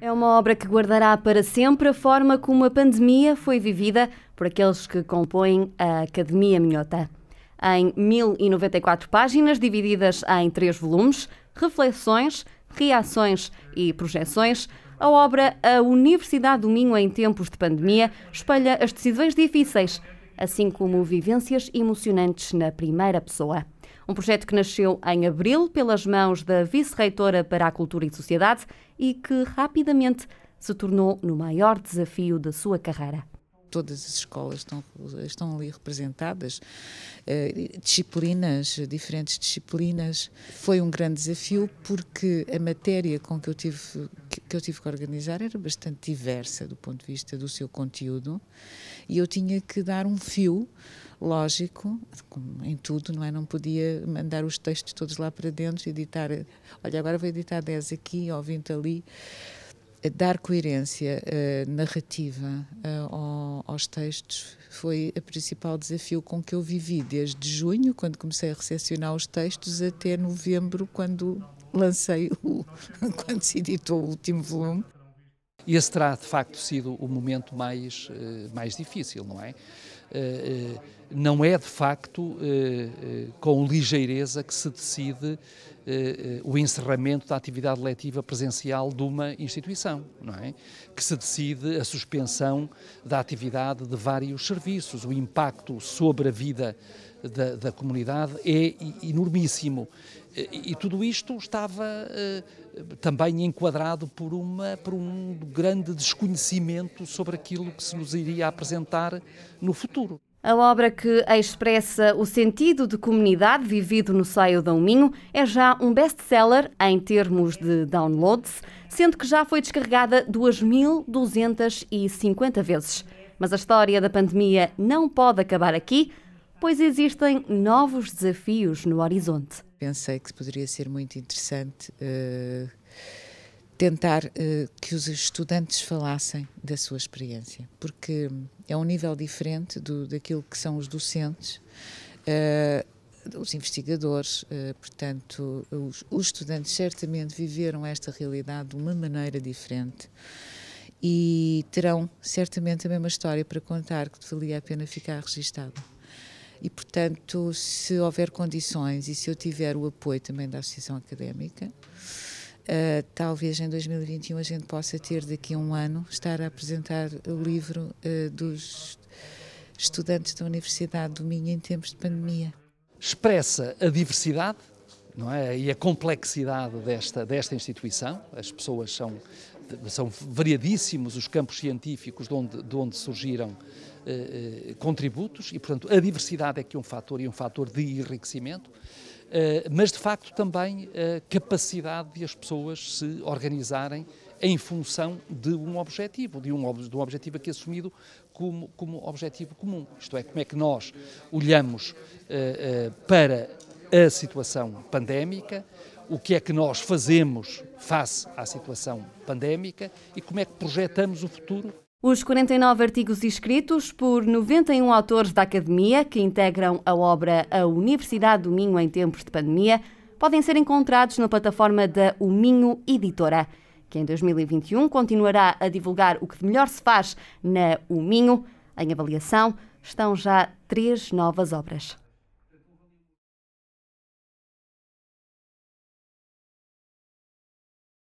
É uma obra que guardará para sempre a forma como a pandemia foi vivida por aqueles que compõem a Academia Minhota. Em 1094 páginas, divididas em três volumes, reflexões, reações e projeções, a obra A Universidade do Minho em Tempos de Pandemia espelha as decisões difíceis, assim como vivências emocionantes na primeira pessoa. Um projeto que nasceu em abril pelas mãos da vice-reitora para a Cultura e Sociedade e que rapidamente se tornou no maior desafio da sua carreira todas as escolas estão, estão ali representadas, eh, disciplinas, diferentes disciplinas. Foi um grande desafio porque a matéria com que eu tive que eu tive que organizar era bastante diversa do ponto de vista do seu conteúdo e eu tinha que dar um fio lógico em tudo, não é? Não podia mandar os textos todos lá para dentro, editar, olha, agora vou editar 10 aqui ou 20 ali dar coerência uh, narrativa uh, aos textos foi o principal desafio com que eu vivi desde junho, quando comecei a recepcionar os textos, até novembro, quando lancei o, quando se editou o último volume. Esse terá de facto sido o momento mais eh, mais difícil, não é? não é de facto eh, eh, com ligeireza que se decide eh, o encerramento da atividade letiva presencial de uma instituição, não é? Que se decide a suspensão da atividade de vários serviços. O impacto sobre a vida da, da comunidade é enormíssimo. E, tudo isto estava também enquadrado por, uma, por um grande desconhecimento sobre aquilo que se nos iria apresentar no futuro. A obra que expressa o sentido de comunidade vivido no seio da Minho é já um best-seller em termos de downloads, sendo que já foi descarregada 2.250 vezes. Mas a história da pandemia não pode acabar aqui, pois existem novos desafios no horizonte. Pensei que poderia ser muito interessante. Uh tentar uh, que os estudantes falassem da sua experiência, porque é um nível diferente do, daquilo que são os docentes, uh, os investigadores, uh, portanto, os, os, estudantes certamente viveram esta realidade de uma maneira diferente e terão certamente a mesma história para contar que valia a pena ficar registada. E, portanto, se houver condições e se eu tiver o apoio também da Associação Académica, Uh, talvez em 2021 a gente possa ter, daqui a um ano, estar a apresentar o livro uh, dos estudantes da Universidade do Minho em tempos de pandemia. Expressa a diversidade não é? e a complexidade desta, desta instituição. As pessoas são, são variadíssimos, os campos científicos de onde, de onde surgiram eh, contributos, e, portanto, a diversidade é aqui é um fator e um fator de enriquecimento. Eh, mas de facto também a capacidade de as pessoas se organizarem em função de um objetivo, de um, de um objetivo aqui assumido como, como objetivo comum. Isto é, como é que nós olhamos uh, uh, para a situação pandémica, o que é que nós fazemos face à situação pandémica e como é que projetamos o futuro os 49 artigos escritos por 91 autores da Academia, que integram a obra A Universidade do Minho em Tempos de Pandemia, podem ser encontrados na plataforma da O Minho Editora, que em 2021 continuará a divulgar o que de melhor se faz na O Minho. Em avaliação estão já três novas obras.